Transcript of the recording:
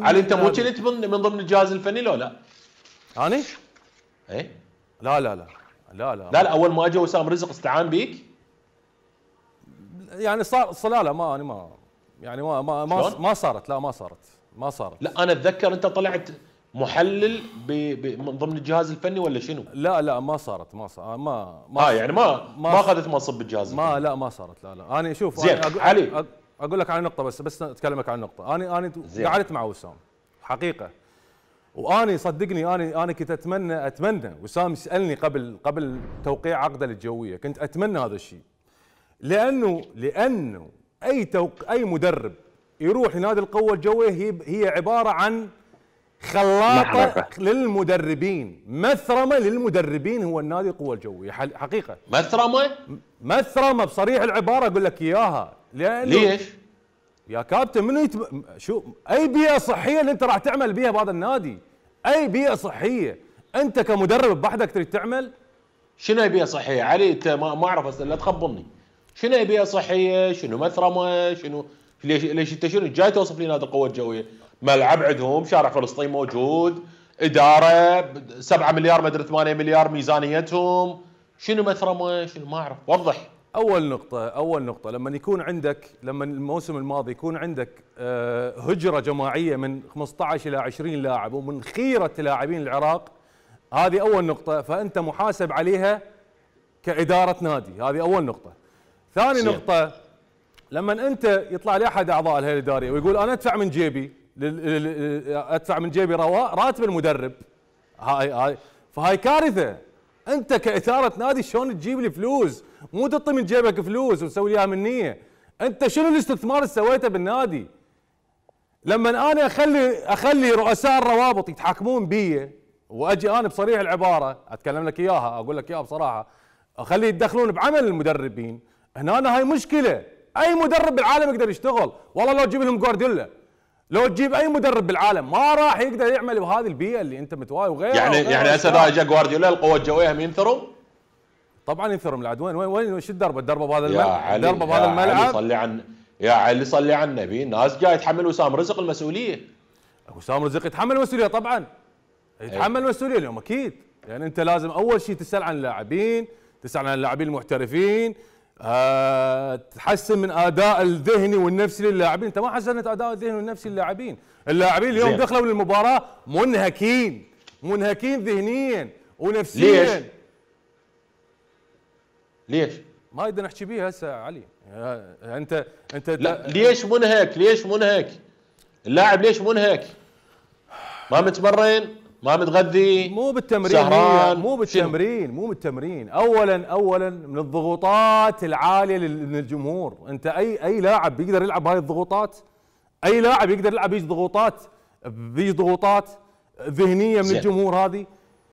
علي انت مو كنت نعم. من ضمن الجهاز الفني لو لا؟ اني؟ اي لا لا لا لا لا لا لا اول ما اجى وسام رزق استعان بيك؟ يعني صار لا لا ما انا ما يعني ما ما ما, ما صارت لا ما صارت ما صارت لا انا اتذكر انت طلعت محلل ب... ب... من ضمن الجهاز الفني ولا شنو؟ لا لا ما صارت ما صار آه، ما ما آه يعني ما ما, اخذت منصب بالجهاز الفني ما لا ما صارت لا لا انا شوف زين أنا أقول... علي اقول لك على نقطه بس بس اتكلمك عن نقطه انا انا قعدت مع وسام حقيقه واني صدقني اني انا كنت اتمنى اتمنى وسام سالني قبل قبل توقيع عقده للجويه كنت اتمنى هذا الشيء لانه لانه اي توق اي مدرب يروح ينادي القوه الجويه هي هي عباره عن خلاطه للمدربين مثرمه للمدربين هو النادي القوه الجويه حقيقه مثرمه مثرمه بصريح العباره اقول لك اياها لأنه ليش يا كابتن منو يتب... شو اي بيئه صحيه اللي انت راح تعمل بيها بهذا النادي اي بيئه صحيه انت كمدرب بحدك تريد تعمل شنو بيئه صحيه علي انت ما, ما اعرف لا تخبرني شنو بيئه صحيه شنو مثرمه شنو ليش ليش انت شنو جاي توصف لي نادي القوه الجويه ملعب عندهم شارع فلسطين موجود اداره 7 مليار ادري 8 مليار ميزانيتهم شنو مثرمه شنو ما اعرف وضح اول نقطه اول نقطه لما يكون عندك لما الموسم الماضي يكون عندك آه، هجره جماعيه من 15 الى 20 لاعب ومن خيره لاعبين العراق هذه اول نقطه فانت محاسب عليها كاداره نادي هذه اول نقطه ثاني سيح. نقطه لما انت يطلع لي احد اعضاء الهيئه الاداريه ويقول انا ادفع من جيبي ادفع من جيبي راتب المدرب هاي هاي فهاي كارثه انت كاثاره نادي شلون تجيب لي فلوس مو تطي من جيبك فلوس وتسوي اياها منيه انت شنو الاستثمار اللي سويته بالنادي لما انا اخلي اخلي رؤساء الروابط يتحاكمون بي واجي انا بصريح العباره اتكلم لك اياها اقول لك اياها بصراحه اخلي يتدخلون بعمل المدربين هنا هاي مشكله اي مدرب بالعالم يقدر يشتغل والله لو تجيب لهم جوارديولا لو تجيب اي مدرب بالعالم ما راح يقدر يعمل بهذه البيئه اللي انت متواي وغيره يعني وغير يعني هسه اذا جا جوارديولا القوه الجويه هم ينثروا؟ طبعا ينثروا من العدوين وين وين شو الدربه؟ الدربه بهذا الملعب الدربه بهذا الملعب صلي عن يا علي صلي على النبي الناس جاي يتحمل وسام رزق المسؤوليه وسام رزق يتحمل المسؤوليه طبعا يتحمل إيه. المسؤوليه اليوم اكيد يعني انت لازم اول شيء تسال عن اللاعبين تسال عن اللاعبين المحترفين تحسن من اداء الذهني والنفسي للاعبين انت ما حسنت اداء الذهني والنفسي للاعبين اللاعبين اليوم زين. دخلوا للمباراه منهكين منهكين ذهنيا ونفسيا ليش ليش ما اقدر نحكي بيها هسه علي آه، انت انت لا ليش منهك ليش منهك اللاعب ليش منهك ما متمرن ما متغذي مو بالتمرين سهران مو بالتمرين مو بالتمرين اولا اولا من الضغوطات العاليه للجمهور انت اي اي لاعب بيقدر يلعب هاي الضغوطات اي لاعب يقدر يلعب هاي الضغوطات هيج ضغوطات ذهنيه من الجمهور هذه